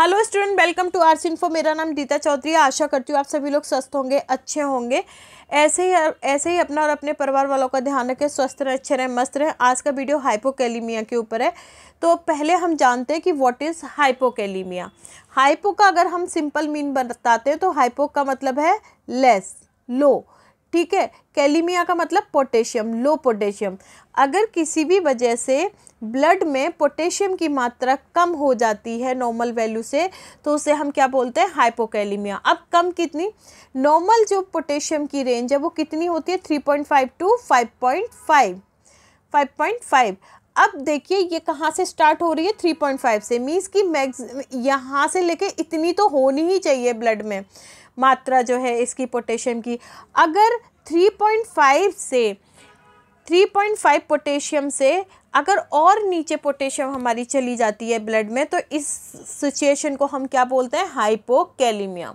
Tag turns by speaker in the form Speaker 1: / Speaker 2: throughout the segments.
Speaker 1: hello student welcome to आर सिंफो मेरा नाम दीता चौधरी आशा करती हूँ आप सभी लोग स्वस्थ होंगे अच्छे होंगे ऐसे ही ऐसे ही अपना और अपने परिवार वालों का ध्यान रखें स्वस्थ रहें अच्छे रहें मस्त रहें आज का वीडियो हाइपोकेलीमिया के ऊपर है तो पहले हम जानते हैं कि व्हाट इज़ हाइपोकैलीमिया हाइपो का अगर हम सिंपल मीन बताते हैं तो हाइपो का मतलब है लेस लो ठीक है कैलीमिया का मतलब पोटेशियम लो पोटेशियम अगर किसी भी वजह से ब्लड में पोटेशियम की मात्रा कम हो जाती है नॉर्मल वैल्यू से तो उसे हम क्या बोलते हैं हाइपोकैलीमिया अब कम कितनी नॉर्मल जो पोटेशियम की रेंज है वो कितनी होती है 3.5 टू 5.5 5.5 अब देखिए ये कहाँ से स्टार्ट हो रही है 3.5 से मीन्स कि मैग्ज यहाँ से लेके इतनी तो होनी ही चाहिए ब्लड में मात्रा जो है इसकी पोटेशियम की अगर 3.5 से 3.5 पोटेशियम से अगर और नीचे पोटेशियम हमारी चली जाती है ब्लड में तो इस सिचुएशन को हम क्या बोलते हैं हाइपोकैलीमिया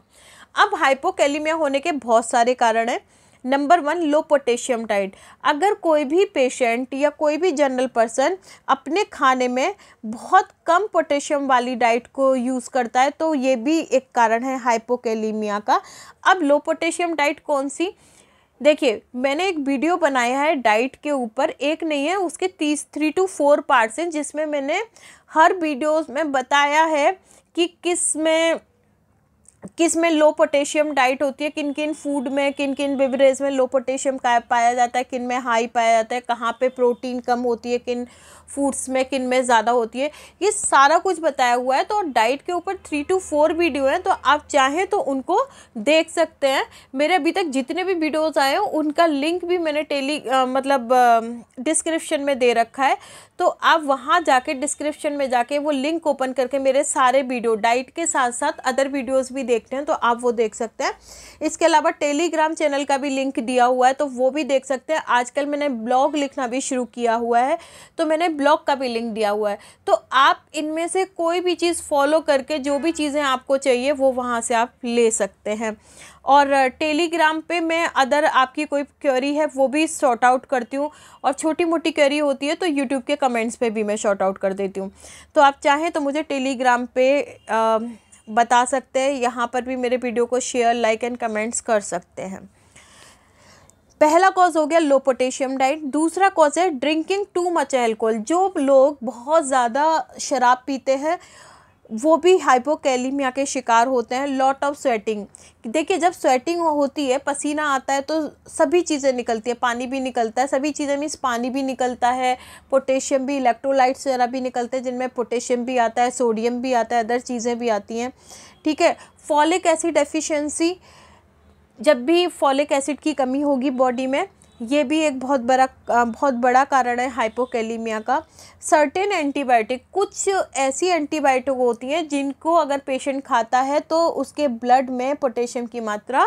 Speaker 1: अब हाइपोकैलीमिया होने के बहुत सारे कारण हैं number one low potassium diet अगर कोई भी पेशेंट या कोई भी जनरल पर्सन अपने खाने में बहुत कम पोटेशियम वाली डाइट को यूज़ करता है तो ये भी एक कारण है हाइपोकैलीमिया का अब लो पोटेशियम डाइट कौन सी देखिए मैंने एक वीडियो बनाया है डाइट के ऊपर एक नहीं है उसके तीस थ्री टू फोर पार्ट्स हैं जिसमें मैंने हर वीडियोस में बताया है कि किस में किस में लो पोटेशियम डाइट होती है किन किन फूड में किन किन बेवरेज में लो पोटेशियम पाया जाता है किन में हाई पाया जाता है कहाँ पे प्रोटीन कम होती है किन फूड्स में किन में ज़्यादा होती है ये सारा कुछ बताया हुआ है तो डाइट के ऊपर थ्री टू फोर वीडियो हैं तो आप चाहें तो उनको देख सकते हैं मेरे अभी तक जितने भी वीडियोज़ आए हैं उनका लिंक भी मैंने टेली आ, मतलब डिस्क्रिप्शन में दे रखा है तो आप वहाँ जाके डिस्क्रिप्शन में जाके वो लिंक ओपन करके मेरे सारे वीडियो डाइट के साथ साथ अदर वीडियोस भी देखते हैं तो आप वो देख सकते हैं इसके अलावा टेलीग्राम चैनल का भी लिंक दिया हुआ है तो वो भी देख सकते हैं आजकल मैंने ब्लॉग लिखना भी शुरू किया हुआ है तो मैंने ब्लॉग का भी लिंक दिया हुआ है तो आप इनमें से कोई भी चीज़ फॉलो करके जो भी चीज़ें आपको चाहिए वो वहाँ से आप ले सकते हैं और टेलीग्राम पे मैं अदर आपकी कोई क्वेरी है वो भी शॉर्ट आउट करती हूँ और छोटी मोटी क्वेरी होती है तो यूट्यूब के कमेंट्स पे भी मैं शॉर्ट आउट कर देती हूँ तो आप चाहें तो मुझे टेलीग्राम पे आ, बता सकते हैं यहाँ पर भी मेरे वीडियो को शेयर लाइक एंड कमेंट्स कर सकते हैं पहला कॉज हो गया लो पोटेशियम डाइट दूसरा कॉज है ड्रिंकिंग टू मच एल्कोहल जो लोग बहुत ज़्यादा शराब पीते हैं वो भी हाइपोकैलीमिया के शिकार होते हैं लॉट ऑफ स्वेटिंग देखिए जब स्वेटिंग होती है पसीना आता है तो सभी चीज़ें निकलती है पानी भी निकलता है सभी चीज़ें मीन्स पानी भी निकलता है पोटेशियम भी इलेक्ट्रोलाइट्स वगैरह भी निकलते हैं जिनमें पोटेशियम भी आता है सोडियम भी आता है अदर चीज़ें भी आती हैं ठीक है फॉलिक एसिड एफिशेंसी जब भी फॉलिक एसिड की कमी होगी बॉडी में ये भी एक बहुत बड़ा बहुत बड़ा कारण है हाइपोकेलीमिया का सर्टेन एंटीबायोटिक कुछ ऐसी एंटीबायोटिक होती हैं जिनको अगर पेशेंट खाता है तो उसके ब्लड में पोटेशियम की मात्रा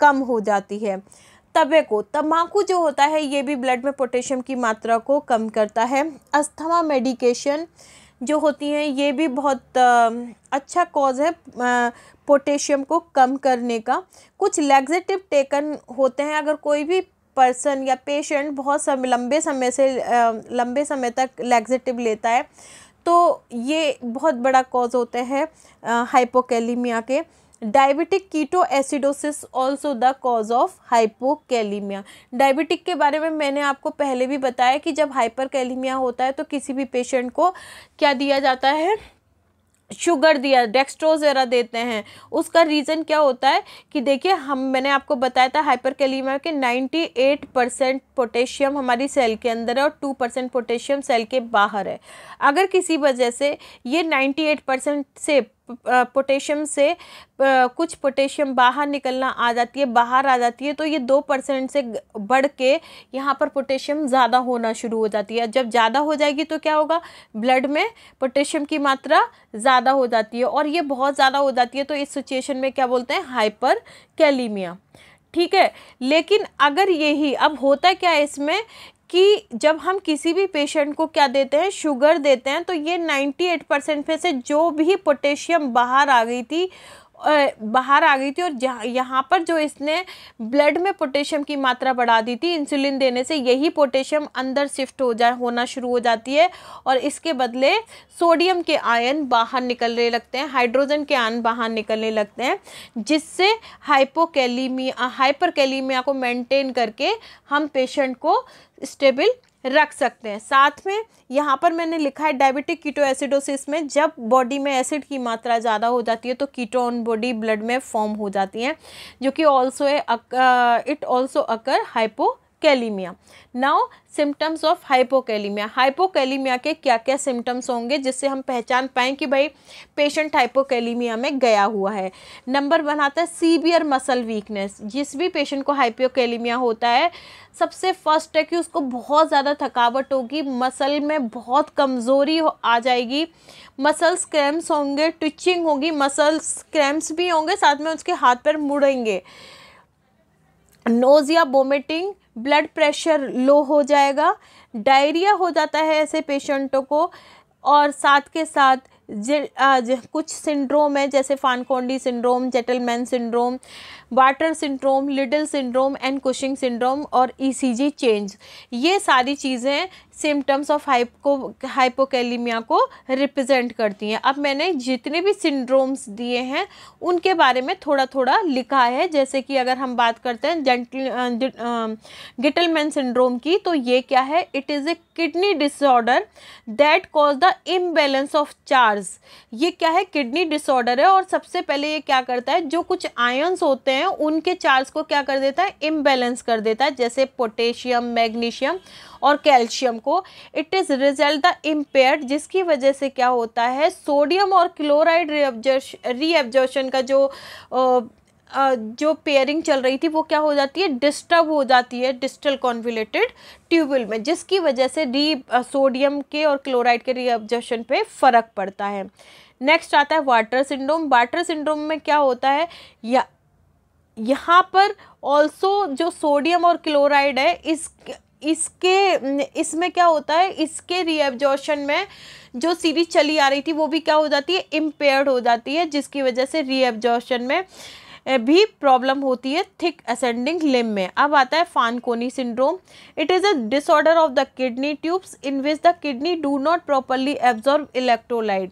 Speaker 1: कम हो जाती है को तम्बाकू जो होता है ये भी ब्लड में पोटेशियम की मात्रा को कम करता है अस्थमा मेडिकेशन जो होती हैं ये भी बहुत अच्छा कॉज है पोटेशियम को कम करने का कुछ लैग्जेटिव टेकन होते हैं अगर कोई भी पर्सन या पेशेंट बहुत सम, लंबे समय से लंबे समय तक लैगजटिव लेता है तो ये बहुत बड़ा कॉज होता है हाइपोकैलीमिया के diabetic ketoacidosis also the cause of hypokalemia diabetic के बारे में मैंने आपको पहले भी बताया कि जब हाइपरकैलीमिया होता है तो किसी भी पेशेंट को क्या दिया जाता है शुगर दिया डेक्स्ट्रोज वगैरह देते हैं उसका रीज़न क्या होता है कि देखिए हम मैंने आपको बताया था हाइपर कैलीमा के एट परसेंट पोटेशियम हमारी सेल के अंदर है और टू परसेंट पोटेशियम सेल के बाहर है अगर किसी वजह से ये नाइन्टी एट परसेंट से पोटेशियम से कुछ पोटेशियम बाहर निकलना आ जाती है बाहर आ जाती है तो ये दो परसेंट से बढ़ के यहाँ पर पोटेशियम ज़्यादा होना शुरू हो जाती है जब ज़्यादा हो जाएगी तो क्या होगा ब्लड में पोटेशियम की मात्रा ज़्यादा हो जाती है और ये बहुत ज़्यादा हो जाती है तो इस सिचुएशन में क्या बोलते हैं हाइपर कैलीमिया ठीक है लेकिन अगर यही अब होता क्या है इसमें कि जब हम किसी भी पेशेंट को क्या देते हैं शुगर देते हैं तो ये 98 परसेंट में से जो भी पोटेशियम बाहर आ गई थी बाहर आ गई थी और यहाँ पर जो इसने ब्लड में पोटेशियम की मात्रा बढ़ा दी थी इंसुलिन देने से यही पोटेशियम अंदर शिफ्ट हो जा होना शुरू हो जाती है और इसके बदले सोडियम के आयन बाहर निकलने लगते हैं हाइड्रोजन के आयन बाहर निकलने लगते हैं जिससे हाइपोकैलीमिया हाइपरकैलीमिया को मेंटेन करके हम पेशेंट को स्टेबल रख सकते हैं साथ में यहाँ पर मैंने लिखा है डायबिटिक कीटो एसिडोसिस में जब बॉडी में एसिड की मात्रा ज़्यादा हो जाती है तो कीटोन बॉडी ब्लड में फॉर्म हो जाती हैं जो कि also it also occur hypokalemia now symptoms of hypokalemia hypokalemia के क्या क्या सिम्टम्स होंगे जिससे हम पहचान पाएँ कि भाई पेशेंट हाइपोकैलीमिया में गया हुआ है नंबर वन आता है सीवियर मसल वीकनेस जिस भी पेशेंट को हाइपोकैलीमिया होता है सबसे फर्स्ट है कि उसको बहुत ज़्यादा थकावट होगी मसल में बहुत कमज़ोरी आ जाएगी मसल्स क्रैम्प्स होंगे ट्विचिंग होगी मसल्स क्रैम्प्स भी होंगे साथ में उसके हाथ पैर मुड़ेंगे नोज़ या वोमिटिंग ब्लड प्रेशर लो हो जाएगा डायरिया हो जाता है ऐसे पेशेंटों को और साथ के साथ जे, आ, जे, कुछ सिंड्रोम है जैसे Fanconi syndrome Gitelman syndrome Bartter syndrome Liddle syndrome and Cushing syndrome और ईसीजी e चेंज ये सारी चीज़ें सिम्टम्स ऑफ हाइपो हाइपोकेलीमिया को रिप्रेजेंट करती हैं अब मैंने जितने भी सिंड्रोम्स दिए हैं उनके बारे में थोड़ा थोड़ा लिखा है जैसे कि अगर हम बात करते हैं जेंटल गिटलमैन सिंड्रोम की तो ये क्या है it is a kidney disorder that cause the imbalance of charge disorders ये क्या है किडनी डिसऑर्डर है और सबसे पहले ये क्या करता है जो कुछ आयंस होते हैं उनके चार्ज को क्या कर देता है इम्बेलेंस कर देता है जैसे पोटेशियम मैग्नीशियम और कैल्शियम को it is result the impaired जिसकी वजह से क्या होता है सोडियम और क्लोराइड रीएब्जर्शन का जो जो पेयरिंग चल रही थी वो क्या हो जाती है डिस्टर्ब हो जाती है डिस्टल कॉन्विलेटेड ट्यूबल में जिसकी वजह से री सोडियम के और क्लोराइड के रीअब्जॉर्प्शन पे फ़र्क पड़ता है नेक्स्ट आता है वाटर सिंड्रोम वाटर सिंड्रोम में क्या होता है या यहाँ पर ऑल्सो जो सोडियम और क्लोराइड है इस इसके इसमें क्या होता है इसके रीएब्जॉर्शन में जो सीरीज चली आ रही थी वो भी क्या हो जाती है इम्पेयर्ड हो जाती है जिसकी वजह से रीएब्जॉर्शन में भी प्रॉब्लम होती है थिक असेंडिंग लिम में अब आता है Fanconi syndrome it is a disorder of the kidney tubes in which the kidney do not properly absorb electrolyte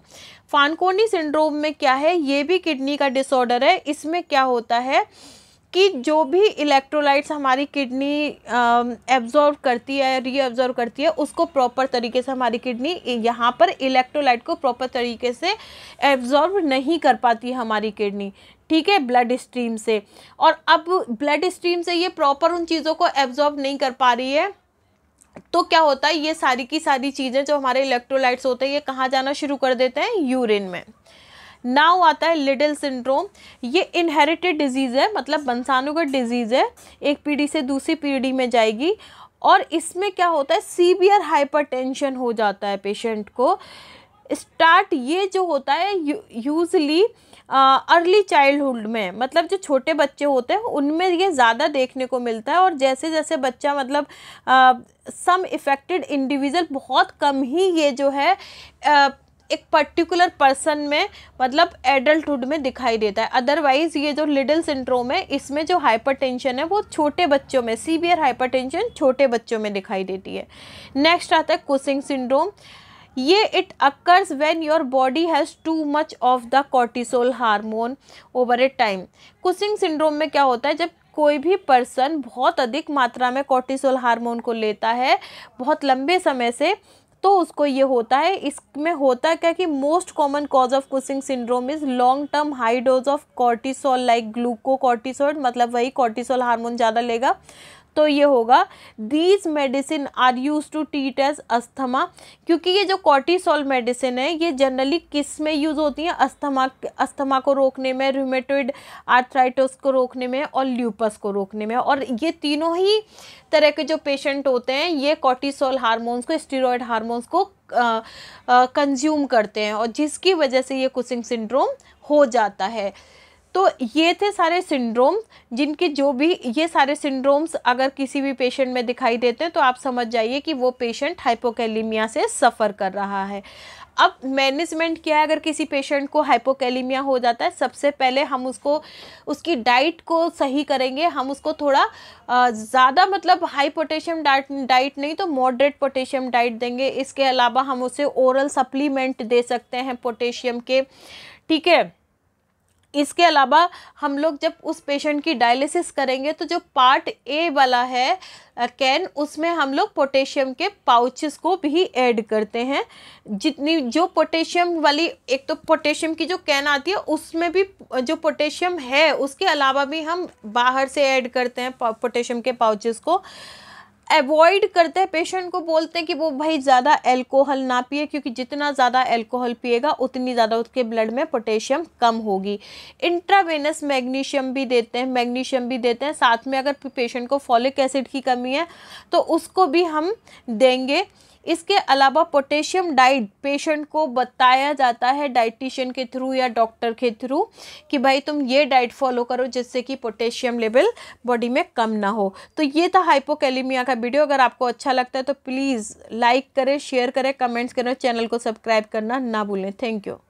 Speaker 1: Fanconi syndrome में क्या है ये भी किडनी का डिसऑर्डर है इसमें क्या होता है कि जो भी इलेक्ट्रोलाइट्स हमारी किडनी एब्जॉर्व करती है रीऑब्जॉर्व करती है उसको प्रॉपर तरीके से हमारी किडनी यहाँ पर इलेक्ट्रोलाइट को प्रॉपर तरीके से एब्जॉर्व नहीं कर पाती हमारी किडनी ठीक है ब्लड स्ट्रीम से और अब ब्लड स्ट्रीम से ये प्रॉपर उन चीज़ों को एब्जॉर्ब नहीं कर पा रही है तो क्या होता है ये सारी की सारी चीज़ें जो हमारे इलेक्ट्रोलाइट्स होते हैं ये कहाँ जाना शुरू कर देते हैं यूरिन में नाउ आता है लिटिल सिंड्रोम ये इनहेरिटेड डिजीज़ है मतलब बंसानुगत डिजीज़ है एक पीढ़ी से दूसरी पीढ़ी में जाएगी और इसमें क्या होता है सीवियर हाइपरटेंशन हो जाता है पेशेंट को स्टार्ट ये जो होता है यूजली अर्ली चाइल्डहुड में मतलब जो छोटे बच्चे होते हैं उनमें ये ज़्यादा देखने को मिलता है और जैसे जैसे बच्चा मतलब सम इफ़ेक्टेड इंडिविजुअल बहुत कम ही ये जो है uh, एक पर्टिकुलर पर्सन में मतलब एडल्टुड में दिखाई देता है अदरवाइज ये जो लिडल सिंड्रोम है इसमें जो हाइपरटेंशन है वो छोटे बच्चों में सीवियर हाइपरटेंशन छोटे बच्चों में दिखाई देती है नेक्स्ट आता है कुसिंग सिंड्रोम ये it occurs when your body has too much of the cortisol hormone over a time Cushing syndrome में क्या होता है जब कोई भी पर्सन बहुत अधिक मात्रा में कॉर्टिसोल हारमोन को लेता है बहुत लंबे समय से तो उसको ये होता है इसमें होता क्या कि most common cause of Cushing syndrome is long term high dose of cortisol like gluco मतलब वही कॉर्टिसोल हार्मोन ज़्यादा लेगा तो ये होगा these medicine are use to treat as asthma क्योंकि ये जो कॉर्टिसोल मेडिसिन है ये जनरली किस में यूज़ होती है अस्थमा अस्थमा को रोकने में रूमेटोइड आर्थराइटिस को रोकने में और ल्यूपस को रोकने में और ये तीनों ही तरह के जो पेशेंट होते हैं ये कॉर्टिसोल हारमोन्स को स्टीरोड हारमोन्स को कंज्यूम करते हैं और जिसकी वजह से ये कुसिंग सिंड्रोम हो जाता है तो ये थे सारे सिंड्रोम्स जिनके जो भी ये सारे सिंड्रोम्स अगर किसी भी पेशेंट में दिखाई देते हैं तो आप समझ जाइए कि वो पेशेंट हाइपोकैलीमिया से सफ़र कर रहा है अब मैनेजमेंट क्या है अगर किसी पेशेंट को हाइपोकैलीमिया हो जाता है सबसे पहले हम उसको उसकी डाइट को सही करेंगे हम उसको थोड़ा ज़्यादा मतलब हाई पोटेशियम डाइट डाइट नहीं तो मॉडरेट पोटेशियम डाइट देंगे इसके अलावा हम उसे ओरल सप्लीमेंट दे सकते हैं पोटेशियम के ठीक है इसके अलावा हम लोग जब उस पेशेंट की डायलिसिस करेंगे तो जो पार्ट ए वाला है कैन उसमें हम लोग पोटेशियम के पाउचेस को भी ऐड करते हैं जितनी जो पोटेशियम वाली एक तो पोटेशियम की जो कैन आती है उसमें भी जो पोटेशियम है उसके अलावा भी हम बाहर से ऐड करते हैं पोटेशियम के पाउचेस को अवॉइड करते हैं पेशेंट को बोलते हैं कि वो भाई ज़्यादा अल्कोहल ना पिए क्योंकि जितना ज़्यादा अल्कोहल पिएगा उतनी ज़्यादा उसके ब्लड में पोटेशियम कम होगी इंट्रावेनस मैग्नीशियम भी देते हैं मैग्नीशियम भी देते हैं साथ में अगर पेशेंट को फॉलिक एसिड की कमी है तो उसको भी हम देंगे इसके अलावा पोटेशियम डाइट पेशेंट को बताया जाता है डाइटिशियन के थ्रू या डॉक्टर के थ्रू कि भाई तुम ये डाइट फॉलो करो जिससे कि पोटेशियम लेवल बॉडी में कम ना हो तो ये था हाइपोकैलेमिया का वीडियो अगर आपको अच्छा लगता है तो प्लीज़ लाइक करें शेयर करें कमेंट्स करें चैनल को सब्सक्राइब करना ना भूलें थैंक यू